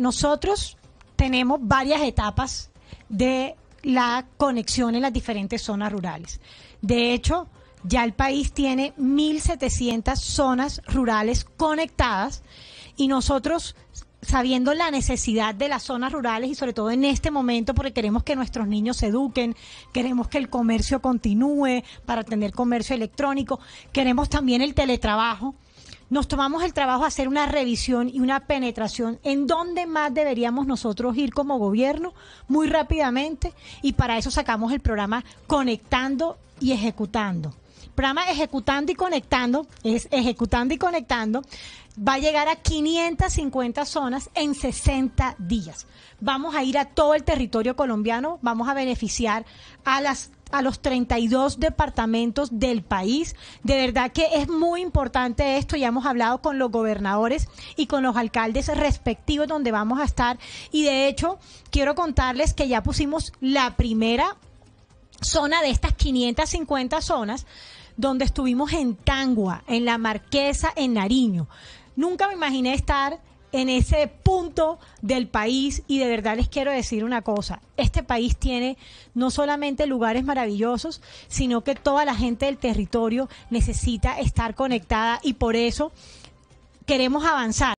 nosotros tenemos varias etapas de la conexión en las diferentes zonas rurales. De hecho, ya el país tiene 1.700 zonas rurales conectadas y nosotros, sabiendo la necesidad de las zonas rurales y sobre todo en este momento, porque queremos que nuestros niños se eduquen, queremos que el comercio continúe para tener comercio electrónico, queremos también el teletrabajo nos tomamos el trabajo de hacer una revisión y una penetración en dónde más deberíamos nosotros ir como gobierno muy rápidamente y para eso sacamos el programa Conectando y Ejecutando programa Ejecutando y Conectando, es Ejecutando y Conectando, va a llegar a 550 zonas en 60 días. Vamos a ir a todo el territorio colombiano, vamos a beneficiar a las a los 32 departamentos del país. De verdad que es muy importante esto. Ya hemos hablado con los gobernadores y con los alcaldes respectivos donde vamos a estar. Y de hecho, quiero contarles que ya pusimos la primera zona de estas 550 zonas donde estuvimos en Tangua, en La Marquesa, en Nariño. Nunca me imaginé estar en ese punto del país y de verdad les quiero decir una cosa, este país tiene no solamente lugares maravillosos, sino que toda la gente del territorio necesita estar conectada y por eso queremos avanzar.